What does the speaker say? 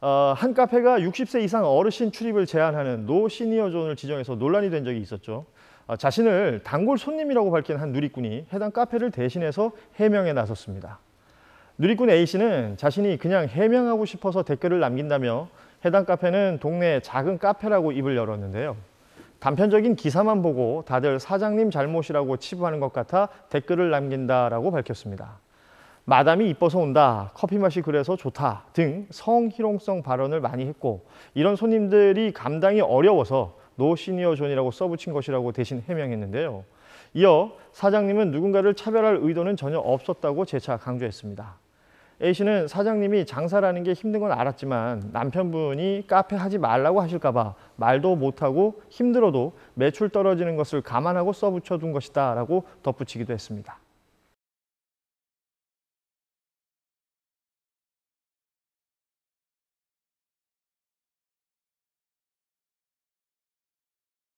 어, 한 카페가 60세 이상 어르신 출입을 제한하는 노 시니어존을 지정해서 논란이 된 적이 있었죠. 어, 자신을 단골 손님이라고 밝힌 한 누리꾼이 해당 카페를 대신해서 해명에 나섰습니다. 누리꾼 A씨는 자신이 그냥 해명하고 싶어서 댓글을 남긴다며 해당 카페는 동네 작은 카페라고 입을 열었는데요. 단편적인 기사만 보고 다들 사장님 잘못이라고 치부하는 것 같아 댓글을 남긴다라고 밝혔습니다. 마담이 이뻐서 온다, 커피 맛이 그래서 좋다 등 성희롱성 발언을 많이 했고 이런 손님들이 감당이 어려워서 노 시니어 존이라고 써붙인 것이라고 대신 해명했는데요. 이어 사장님은 누군가를 차별할 의도는 전혀 없었다고 재차 강조했습니다. A 씨는 사장님이 장사라는 게 힘든 건 알았지만 남편분이 카페 하지 말라고 하실까 봐 말도 못하고 힘들어도 매출 떨어지는 것을 감안하고 써붙여둔 것이다 라고 덧붙이기도 했습니다.